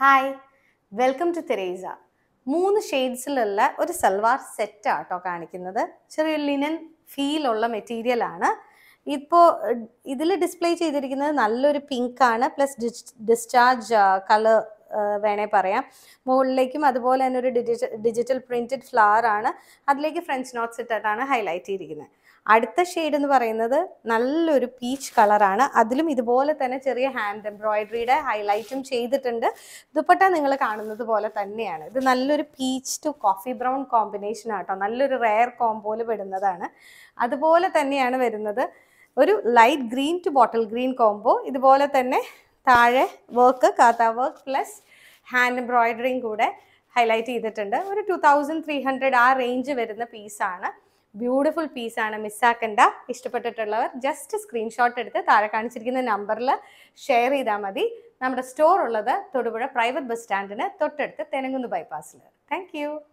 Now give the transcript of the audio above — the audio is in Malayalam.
ഹായ് വെൽക്കം ടു തെരേസ മൂന്ന് ഷെയ്ഡ്സിലുള്ള ഒരു സൽവാർ സെറ്റ് ആട്ടോ കാണിക്കുന്നത് ചെറിയ ലിനൻ ഫീലുള്ള മെറ്റീരിയലാണ് ഇപ്പോൾ ഇതിൽ ഡിസ്പ്ലേ ചെയ്തിരിക്കുന്നത് നല്ലൊരു പിങ്ക് ആണ് പ്ലസ് ഡിസ്ചാർജ് കളർ വേണേൽ പറയാം മുകളിലേക്കും അതുപോലെ തന്നെ ഒരു ഡിജിറ്റൽ ഡിജിറ്റൽ പ്രിൻറ്റഡ് ഫ്ലവർ ആണ് അതിലേക്ക് ഫ്രഞ്ച് നോട്ട്സ് ഇട്ടിട്ടാണ് ഹൈലൈറ്റ് ചെയ്തിരിക്കുന്നത് അടുത്ത ഷെയ്ഡ് എന്ന് പറയുന്നത് നല്ലൊരു പീച്ച് കളറാണ് അതിലും ഇതുപോലെ തന്നെ ചെറിയ ഹാൻഡ് എംബ്രോയിഡറിയുടെ ഹൈലൈറ്റും ചെയ്തിട്ടുണ്ട് ദുപ്പട്ട നിങ്ങൾ കാണുന്നത് പോലെ തന്നെയാണ് ഇത് നല്ലൊരു peach to coffee brown combination ആട്ടോ നല്ലൊരു റെയർ കോംബോയിൽ വിടുന്നതാണ് അതുപോലെ തന്നെയാണ് വരുന്നത് ഒരു light green to bottle green combo ഇതുപോലെ തന്നെ താഴെ വർക്ക് കാത്ത വർക്ക് പ്ലസ് ഹാൻഡ് എംബ്രോയിഡറിയും കൂടെ ഹൈലൈറ്റ് ചെയ്തിട്ടുണ്ട് ഒരു ടു തൗസൻഡ് ത്രീ ഹൺഡ്രഡ് ആ റേഞ്ച് വരുന്ന പീസാണ് ബ്യൂട്ടിഫുൾ പീസാണ് മിസ്സാക്കണ്ട ഇഷ്ടപ്പെട്ടിട്ടുള്ളവർ ജസ്റ്റ് സ്ക്രീൻഷോട്ട് എടുത്ത് താഴെ കാണിച്ചിരിക്കുന്ന നമ്പറിൽ ഷെയർ ചെയ്താൽ മതി നമ്മുടെ സ്റ്റോർ ഉള്ളത് തൊടുപുഴ പ്രൈവറ്റ് ബസ് സ്റ്റാൻഡിന് തൊട്ടടുത്ത് തെനങ്കുന്ന് ബൈപ്പാസിൽ താങ്ക്